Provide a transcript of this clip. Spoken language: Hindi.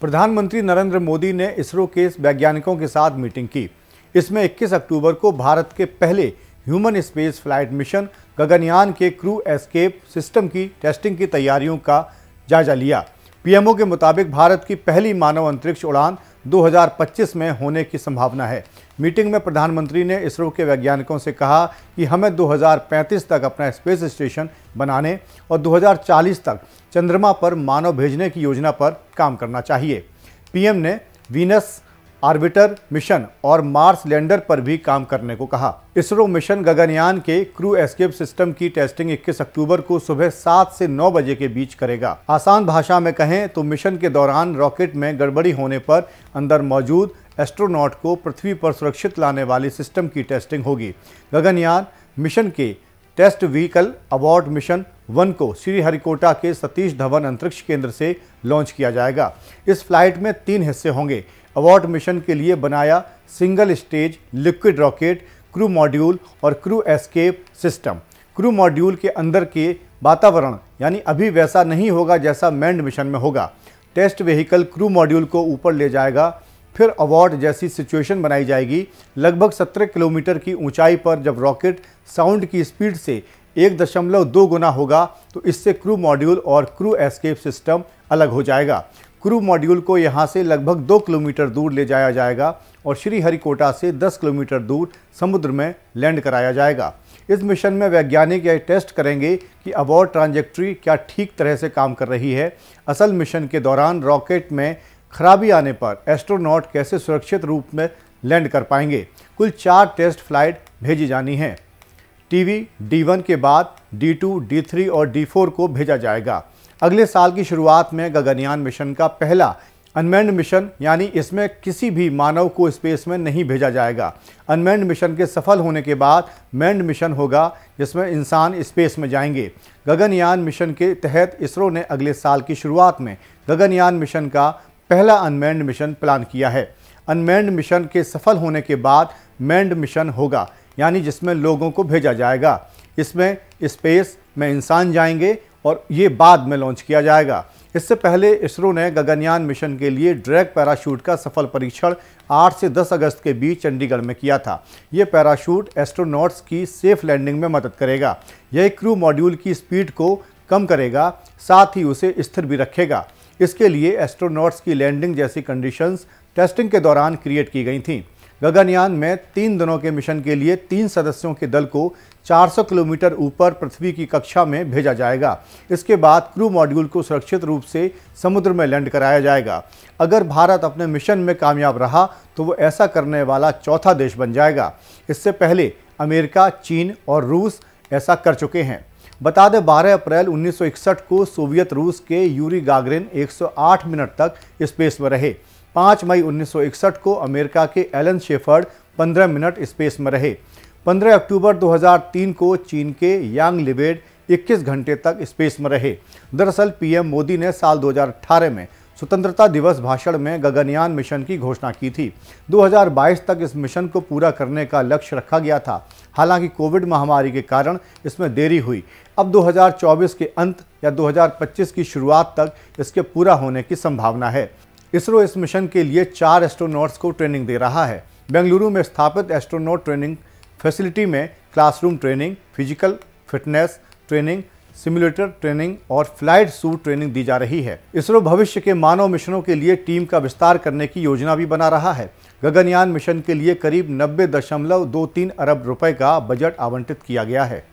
प्रधानमंत्री नरेंद्र मोदी ने इसरो के वैज्ञानिकों के साथ मीटिंग की इसमें 21 अक्टूबर को भारत के पहले human space flight mission Gaganyaan के क्रू एस्केप सिस्टम की टेस्टिंग की तैयारियों का जायजा लिया पीएमओ के मुताबिक भारत की पहली मानव अंतरिक्ष उड़ान 2025 में होने की संभावना है मीटिंग में प्रधानमंत्री ने इसरो के वैज्ञानिकों से कहा कि हमें 2035 तक अपना स्पेस स्टेशन बनाने और 2040 तक चंद्रमा पर मानव भेजने की योजना पर काम करना चाहिए पीएम ने वीनस आर्बिटर मिशन और मार्स लैंडर पर भी काम करने को कहा इसरो मिशन गगनयान के क्रू एस्केप सिस्टम की टेस्टिंग 21 अक्टूबर को सुबह 7 से 9 बजे के बीच करेगा आसान भाषा में कहें तो मिशन के दौरान रॉकेट में गड़बड़ी होने पर अंदर मौजूद एस्ट्रोनॉट को पृथ्वी पर सुरक्षित लाने वाली सिस्टम की टेस्टिंग होगी गगनयान मिशन के test vehicle abort mission one को श्रीहरिकोटा के सतीश धवन अंतरिक्ष केंद्र से लॉन्च किया जाएगा इस फ्लाइट में तीन हिस्से होंगे अवार्ड मिशन के लिए बनाया single stage liquid rocket crew module और crew escape system crew module के अंदर के वातावरण यानी अभी वैसा नहीं होगा जैसा मैंड मिशन में होगा टेस्ट व्हीकल क्रू मॉड्यूल को ऊपर ले जाएगा फिर अवार्ड जैसी सिचुएशन बनाई जाएगी लगभग 17 किलोमीटर की ऊंचाई पर जब रॉकेट साउंड की स्पीड से एक दशमलव दो गुना होगा तो इससे क्रू मॉड्यूल और क्रू एस्केप सिस्टम अलग हो जाएगा क्रू मॉड्यूल को यहाँ से लगभग दो किलोमीटर दूर ले जाया जाएगा और श्रीहरिकोटा से 10 किलोमीटर दूर समुद्र में लैंड कराया जाएगा इस मिशन में वैज्ञानिक यह टेस्ट करेंगे कि अबॉर्ट ट्रांजेक्ट्री क्या ठीक तरह से काम कर रही है असल मिशन के दौरान रॉकेट में खराबी आने पर एस्ट्रोनॉट कैसे सुरक्षित रूप में लैंड कर पाएंगे कुल चार टेस्ट फ्लाइट भेजी जानी हैं टीवी डी वन के बाद D2, D3 और D4 को भेजा जाएगा अगले साल की शुरुआत में गगनयान मिशन का पहला अनमैंड मिशन यानी इसमें किसी भी मानव को स्पेस में नहीं भेजा जाएगा अनमैंड मिशन के सफल होने के बाद मैंड मिशन होगा जिसमें इंसान स्पेस में जाएंगे गगनयान मिशन के तहत इसरो ने अगले साल की शुरुआत में गगनयान मिशन का पहला अनमैंड मिशन प्लान किया है अनमैंड मिशन के सफल होने के बाद मैंड मिशन होगा यानी जिसमें लोगों को भेजा जाएगा इसमें स्पेस में इंसान जाएंगे और ये बाद में लॉन्च किया जाएगा इससे पहले इसरो ने गगनयान मिशन के लिए ड्रैग पैराशूट का सफल परीक्षण 8 से 10 अगस्त के बीच चंडीगढ़ में किया था ये पैराशूट एस्ट्रोनॉट्स की सेफ लैंडिंग में मदद करेगा यह क्रू मॉड्यूल की स्पीड को कम करेगा साथ ही उसे स्थिर भी रखेगा इसके लिए एस्ट्रोनॉट्स की लैंडिंग जैसी कंडीशंस टेस्टिंग के दौरान क्रिएट की गई थी गगनयान में तीन दिनों के मिशन के लिए तीन सदस्यों के दल को 400 किलोमीटर ऊपर पृथ्वी की कक्षा में भेजा जाएगा इसके बाद क्रू मॉड्यूल को सुरक्षित रूप से समुद्र में लैंड कराया जाएगा अगर भारत अपने मिशन में कामयाब रहा तो वो ऐसा करने वाला चौथा देश बन जाएगा इससे पहले अमेरिका चीन और रूस ऐसा कर चुके हैं बता दें बारह अप्रैल उन्नीस को सोवियत रूस के यूरी गागरिन एक मिनट तक स्पेस में रहे 5 मई 1961 को अमेरिका के एलन शेफर्ड 15 मिनट स्पेस में रहे 15 अक्टूबर 2003 को चीन के यांग लिबेड 21 घंटे तक स्पेस में रहे दरअसल पीएम मोदी ने साल 2018 में स्वतंत्रता दिवस भाषण में गगनयान मिशन की घोषणा की थी 2022 तक इस मिशन को पूरा करने का लक्ष्य रखा गया था हालांकि कोविड महामारी के कारण इसमें देरी हुई अब 2024 के अंत या 2025 की शुरुआत तक इसके पूरा होने की संभावना है इसरो इस मिशन के लिए चार एस्ट्रोनॉट्स को ट्रेनिंग दे रहा है बेंगलुरु में स्थापित एस्ट्रोनॉट ट्रेनिंग फैसिलिटी में classroom training physical fitness training simulator training और फ्लाइट सूट ट्रेनिंग दी जा रही है इसरो भविष्य के मानव मिशनों के लिए टीम का विस्तार करने की योजना भी बना रहा है गगनयान मिशन के लिए करीब नब्बे दशमलव दो तीन अरब रुपए का बजट आवंटित किया गया है